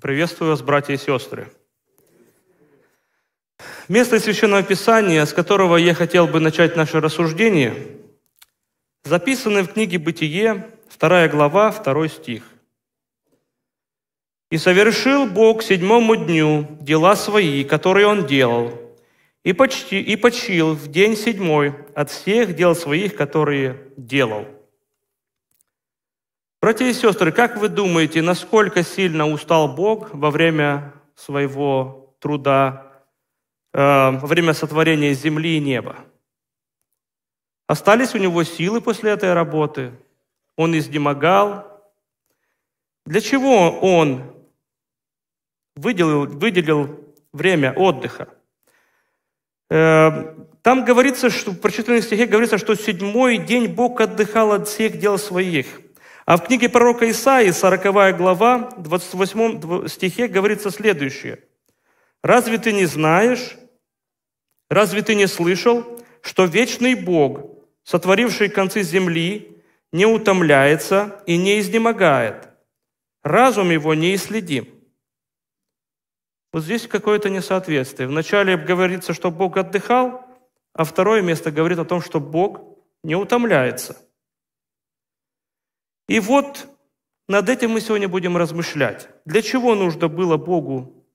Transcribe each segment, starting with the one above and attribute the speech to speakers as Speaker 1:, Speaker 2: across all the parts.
Speaker 1: Приветствую вас, братья и сестры. Место из Священного Писания, с которого я хотел бы начать наше рассуждение, записано в книге «Бытие», 2 глава, 2 стих. «И совершил Бог седьмому дню дела свои, которые Он делал, и, почти, и почил в день седьмой от всех дел своих, которые делал». Братья и сестры, как вы думаете, насколько сильно устал Бог во время своего труда, э, во время сотворения земли и неба? Остались у него силы после этой работы? Он изнемогал? Для чего он выделил, выделил время отдыха? Э, там говорится, что в прочитанном стихе говорится, что седьмой день Бог отдыхал от всех дел своих – а в книге пророка Исаии, 40 глава, 28 стихе говорится следующее. «Разве ты не знаешь, разве ты не слышал, что вечный Бог, сотворивший концы земли, не утомляется и не изнемогает? Разум его не исследим. Вот здесь какое-то несоответствие. Вначале говорится, что Бог отдыхал, а второе место говорит о том, что Бог не утомляется – и вот над этим мы сегодня будем размышлять. Для чего нужно было Богу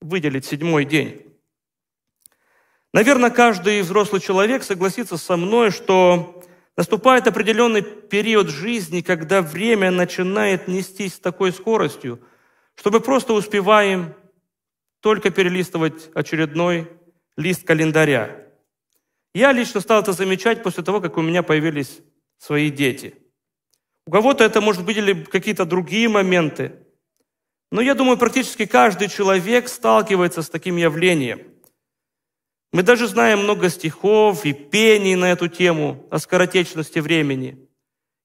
Speaker 1: выделить седьмой день? Наверное, каждый взрослый человек согласится со мной, что наступает определенный период жизни, когда время начинает нестись с такой скоростью, что мы просто успеваем только перелистывать очередной лист календаря. Я лично стал это замечать после того, как у меня появились свои дети – у кого-то это, может быть, или какие-то другие моменты. Но я думаю, практически каждый человек сталкивается с таким явлением. Мы даже знаем много стихов и пений на эту тему, о скоротечности времени.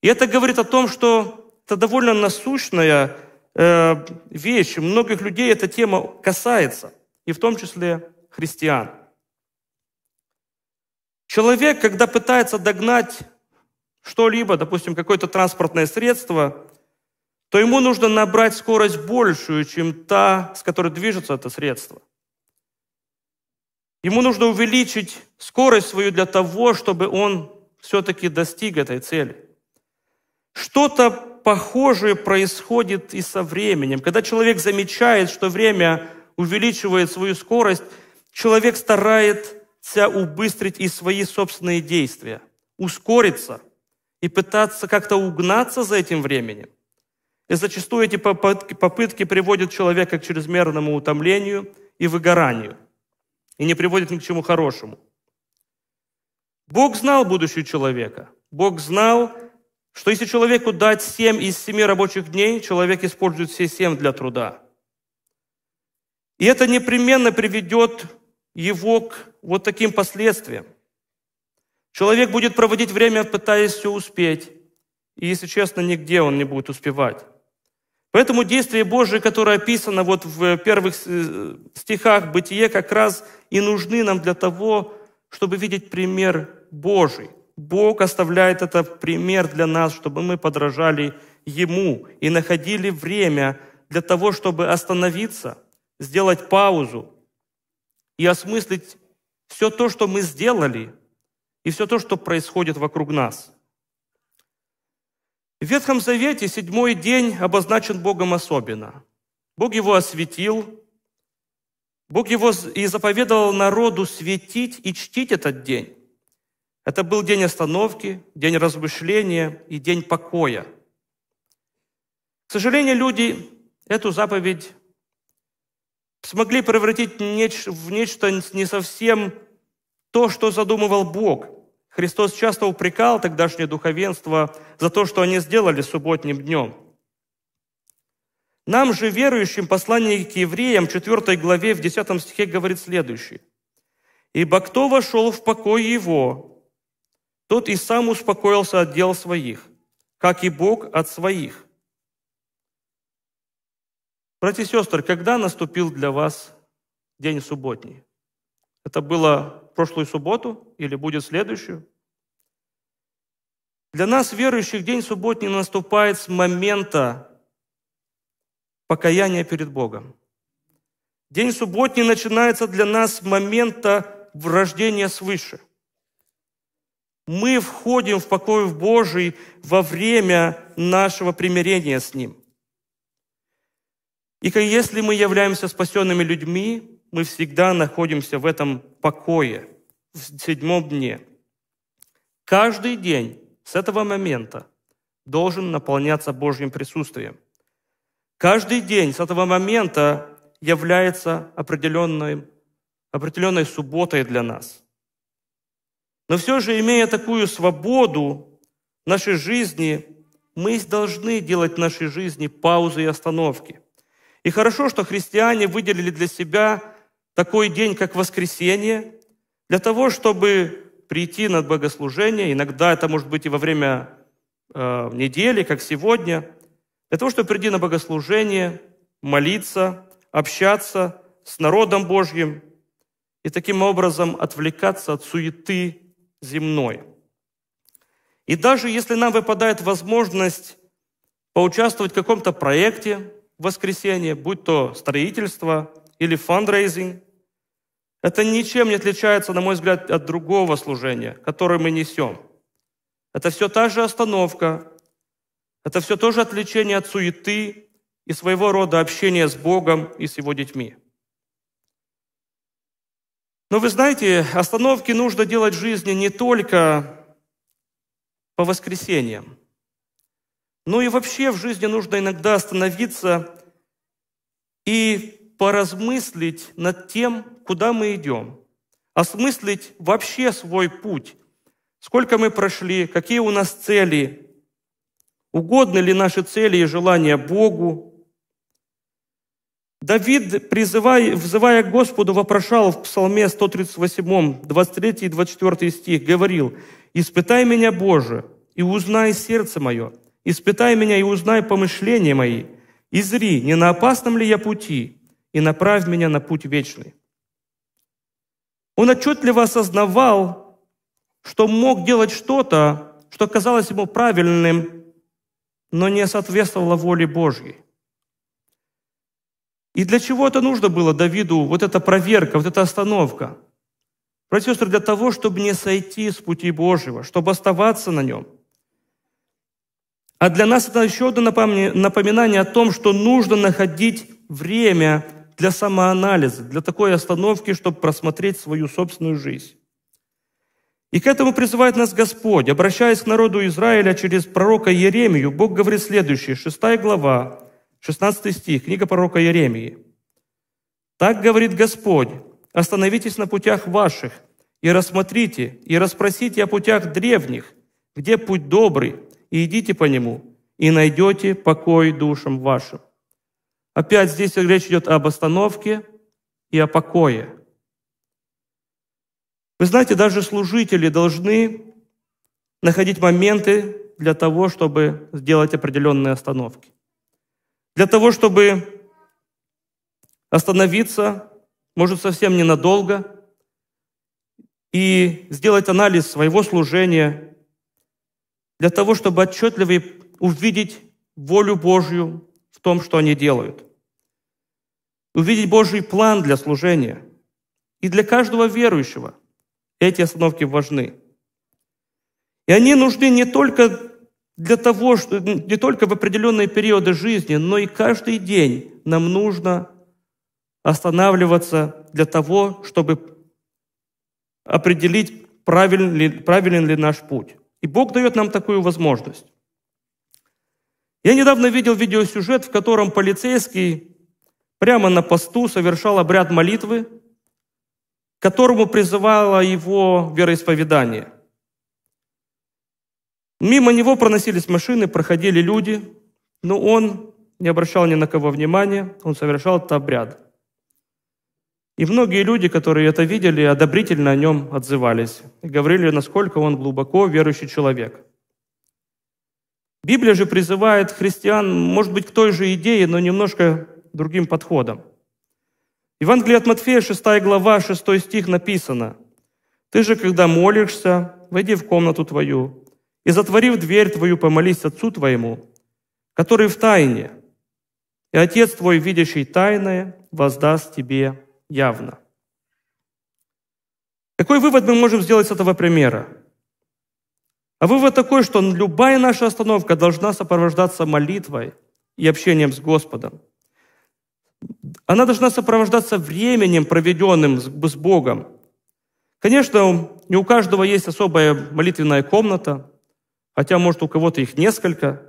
Speaker 1: И это говорит о том, что это довольно насущная э, вещь. Многих людей эта тема касается, и в том числе христиан. Человек, когда пытается догнать что-либо, допустим, какое-то транспортное средство, то ему нужно набрать скорость большую, чем та, с которой движется это средство. Ему нужно увеличить скорость свою для того, чтобы он все-таки достиг этой цели. Что-то похожее происходит и со временем. Когда человек замечает, что время увеличивает свою скорость, человек старается убыстрить и свои собственные действия, ускориться – и пытаться как-то угнаться за этим временем. И зачастую эти попытки приводят человека к чрезмерному утомлению и выгоранию, и не приводят ни к чему хорошему. Бог знал будущее человека. Бог знал, что если человеку дать семь из семи рабочих дней, человек использует все семь для труда. И это непременно приведет его к вот таким последствиям – Человек будет проводить время, пытаясь все успеть. И, если честно, нигде он не будет успевать. Поэтому действие Божие, которое описано вот в э, первых э, стихах Бытие, как раз и нужны нам для того, чтобы видеть пример Божий. Бог оставляет это пример для нас, чтобы мы подражали Ему и находили время для того, чтобы остановиться, сделать паузу и осмыслить все то, что мы сделали – и все то, что происходит вокруг нас. В Ветхом Завете седьмой день обозначен Богом особенно. Бог его осветил, Бог его и заповедовал народу светить и чтить этот день. Это был день остановки, день размышления и день покоя. К сожалению, люди эту заповедь смогли превратить в нечто не совсем то, что задумывал Бог. Христос часто упрекал тогдашнее духовенство за то, что они сделали субботним днем. Нам же, верующим, послание к евреям, 4 главе, в 10 стихе говорит следующее. «Ибо кто вошел в покой его, тот и сам успокоился от дел своих, как и Бог от своих». Братья и сестры, когда наступил для вас день субботний? Это было прошлую субботу или будет следующую. Для нас, верующих, день субботний наступает с момента покаяния перед Богом. День субботний начинается для нас с момента рождения свыше. Мы входим в покой в Божий во время нашего примирения с Ним. И если мы являемся спасенными людьми, мы всегда находимся в этом покое, в седьмом дне. Каждый день с этого момента должен наполняться Божьим присутствием. Каждый день с этого момента является определенной, определенной субботой для нас. Но все же, имея такую свободу в нашей жизни, мы должны делать в нашей жизни паузы и остановки. И хорошо, что христиане выделили для себя такой день, как воскресенье, для того, чтобы прийти на богослужение, иногда это может быть и во время э, недели, как сегодня, для того, чтобы прийти на богослужение, молиться, общаться с народом Божьим и таким образом отвлекаться от суеты земной. И даже если нам выпадает возможность поучаствовать в каком-то проекте в воскресенье, будь то строительство или фандрейзинг, это ничем не отличается, на мой взгляд, от другого служения, которое мы несем. Это все та же остановка, это все тоже отвлечение от суеты и своего рода общения с Богом и с Его детьми. Но вы знаете, остановки нужно делать в жизни не только по воскресеньям. Но и вообще в жизни нужно иногда остановиться и поразмыслить над тем, куда мы идем, осмыслить вообще свой путь, сколько мы прошли, какие у нас цели, угодны ли наши цели и желания Богу. Давид, призывая, взывая к Господу, вопрошал в Псалме 138, 23 и 24 стих, говорил, «Испытай меня, Боже, и узнай сердце мое, испытай меня и узнай помышления мои, и зри, не на опасном ли я пути, и направь меня на путь вечный». Он отчетливо осознавал, что мог делать что-то, что казалось ему правильным, но не соответствовало воле Божьей. И для чего это нужно было Давиду, вот эта проверка, вот эта остановка? Братья сестры, для того, чтобы не сойти с пути Божьего, чтобы оставаться на нем. А для нас это еще одно напоминание о том, что нужно находить время для самоанализа, для такой остановки, чтобы просмотреть свою собственную жизнь. И к этому призывает нас Господь. Обращаясь к народу Израиля через пророка Еремию, Бог говорит следующее, 6 глава, 16 стих, книга пророка Еремии. «Так говорит Господь, остановитесь на путях ваших, и рассмотрите, и расспросите о путях древних, где путь добрый, и идите по нему, и найдете покой душам вашим». Опять здесь речь идет об остановке и о покое. Вы знаете, даже служители должны находить моменты для того, чтобы сделать определенные остановки. Для того, чтобы остановиться, может, совсем ненадолго, и сделать анализ своего служения, для того, чтобы отчетливо увидеть волю Божью, том, что они делают. Увидеть Божий план для служения. И для каждого верующего эти остановки важны. И они нужны не только для того, что не только в определенные периоды жизни, но и каждый день нам нужно останавливаться для того, чтобы определить, правилен ли, правилен ли наш путь. И Бог дает нам такую возможность. Я недавно видел видеосюжет, в котором полицейский прямо на посту совершал обряд молитвы, к которому призывало его вероисповедание. Мимо него проносились машины, проходили люди, но он не обращал ни на кого внимания, он совершал этот обряд. И многие люди, которые это видели, одобрительно о нем отзывались и говорили, насколько он глубоко верующий человек – Библия же призывает христиан, может быть, к той же идее, но немножко другим подходом. Евангелие от Матфея, 6 глава, 6 стих написано. «Ты же, когда молишься, войди в комнату твою, и, затворив дверь твою, помолись отцу твоему, который в тайне, и отец твой, видящий тайное, воздаст тебе явно». Какой вывод мы можем сделать с этого примера? А вывод такой, что любая наша остановка должна сопровождаться молитвой и общением с Господом. Она должна сопровождаться временем, проведенным с Богом. Конечно, не у каждого есть особая молитвенная комната, хотя, может, у кого-то их несколько,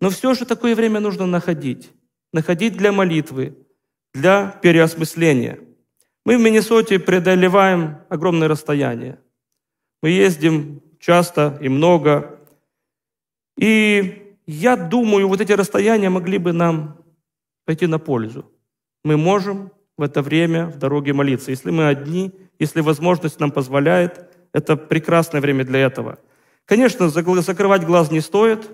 Speaker 1: но все же такое время нужно находить. Находить для молитвы, для переосмысления. Мы в Миннесоте преодолеваем огромные расстояния. Мы ездим часто и много. И я думаю, вот эти расстояния могли бы нам пойти на пользу. Мы можем в это время в дороге молиться. Если мы одни, если возможность нам позволяет, это прекрасное время для этого. Конечно, закрывать глаз не стоит,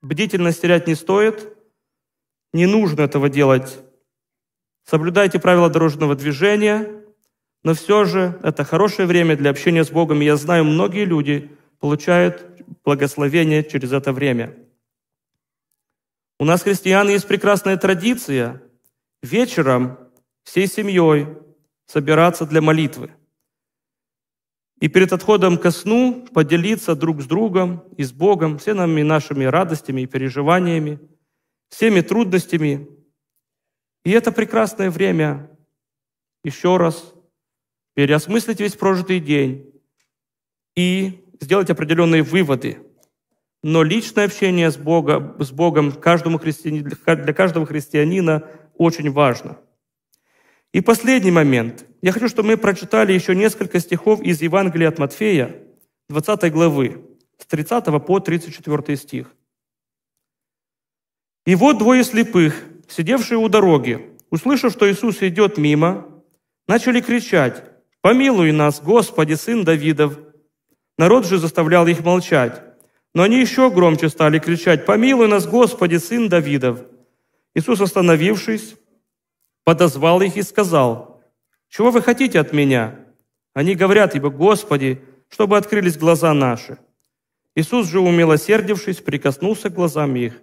Speaker 1: бдительность терять не стоит, не нужно этого делать. Соблюдайте правила дорожного движения – но все же это хорошее время для общения с Богом, и я знаю, многие люди получают благословение через это время. У нас, христиан, есть прекрасная традиция вечером всей семьей собираться для молитвы. И перед отходом ко сну поделиться друг с другом и с Богом всеми нашими радостями и переживаниями, всеми трудностями. И это прекрасное время еще раз переосмыслить весь прожитый день и сделать определенные выводы. Но личное общение с, Бога, с Богом каждому христиани, для каждого христианина очень важно. И последний момент. Я хочу, чтобы мы прочитали еще несколько стихов из Евангелия от Матфея, 20 главы, с 30 по 34 стих. «И вот двое слепых, сидевшие у дороги, услышав, что Иисус идет мимо, начали кричать, «Помилуй нас, Господи, сын Давидов!» Народ же заставлял их молчать. Но они еще громче стали кричать «Помилуй нас, Господи, сын Давидов!» Иисус, остановившись, подозвал их и сказал «Чего вы хотите от меня?» Они говорят, ибо Господи, чтобы открылись глаза наши. Иисус же, умилосердившись, прикоснулся к глазам их,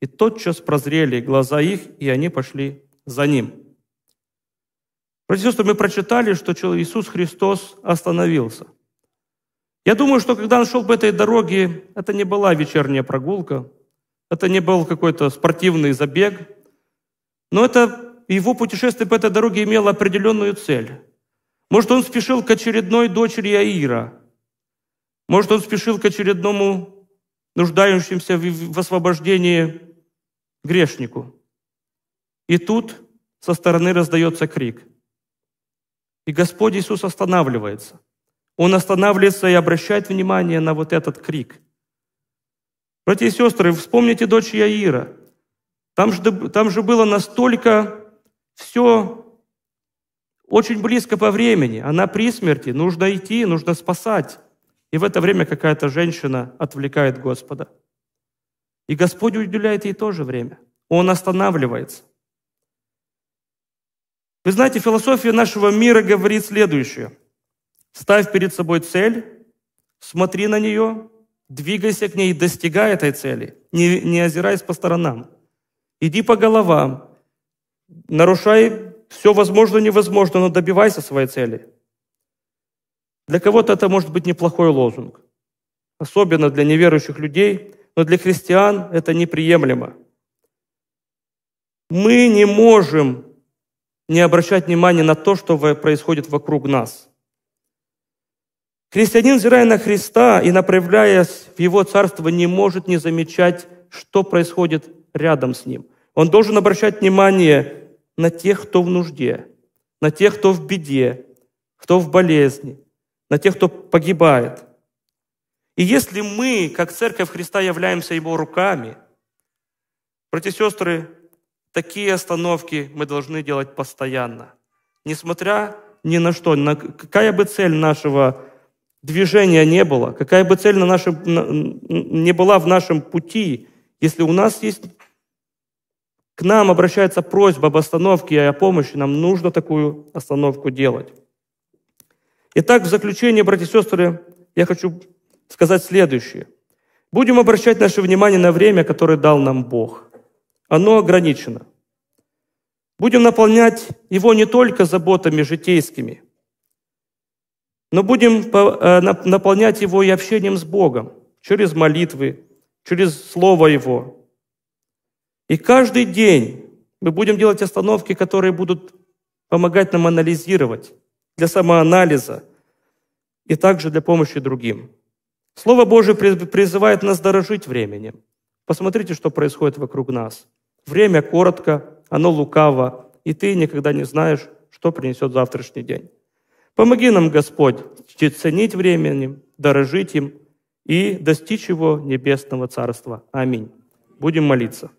Speaker 1: и тотчас прозрели глаза их, и они пошли за Ним». Братья и сестры, мы прочитали, что Иисус Христос остановился. Я думаю, что когда он шел по этой дороге, это не была вечерняя прогулка, это не был какой-то спортивный забег, но это его путешествие по этой дороге имело определенную цель. Может, он спешил к очередной дочери Аира. Может, он спешил к очередному нуждающимся в освобождении грешнику. И тут со стороны раздается крик – и Господь Иисус останавливается. Он останавливается и обращает внимание на вот этот крик. Братья и сестры, вспомните дочь Яира. Там же, там же было настолько все очень близко по времени. Она при смерти, нужно идти, нужно спасать. И в это время какая-то женщина отвлекает Господа. И Господь уделяет ей тоже время. Он останавливается – вы знаете, философия нашего мира говорит следующее. Ставь перед собой цель, смотри на нее, двигайся к ней, достигай этой цели, не, не озираясь по сторонам. Иди по головам, нарушай все возможное невозможно, но добивайся своей цели. Для кого-то это может быть неплохой лозунг, особенно для неверующих людей, но для христиан это неприемлемо. Мы не можем не обращать внимания на то, что происходит вокруг нас. Христианин, взирая на Христа и направляясь в Его Царство, не может не замечать, что происходит рядом с Ним. Он должен обращать внимание на тех, кто в нужде, на тех, кто в беде, кто в болезни, на тех, кто погибает. И если мы, как Церковь Христа, являемся Его руками, братья и сестры, Такие остановки мы должны делать постоянно. Несмотря ни на что, на какая бы цель нашего движения не была, какая бы цель на нашем, не была в нашем пути, если у нас есть к нам обращается просьба об остановке и о помощи, нам нужно такую остановку делать. Итак, в заключение, братья и сестры, я хочу сказать следующее. Будем обращать наше внимание на время, которое дал нам Бог оно ограничено. Будем наполнять его не только заботами житейскими, но будем э, наполнять его и общением с Богом через молитвы, через Слово Его. И каждый день мы будем делать остановки, которые будут помогать нам анализировать для самоанализа и также для помощи другим. Слово Божие призывает нас дорожить временем. Посмотрите, что происходит вокруг нас – Время коротко, оно лукаво, и ты никогда не знаешь, что принесет завтрашний день. Помоги нам, Господь, ценить временем, дорожить им и достичь его небесного царства. Аминь. Будем молиться.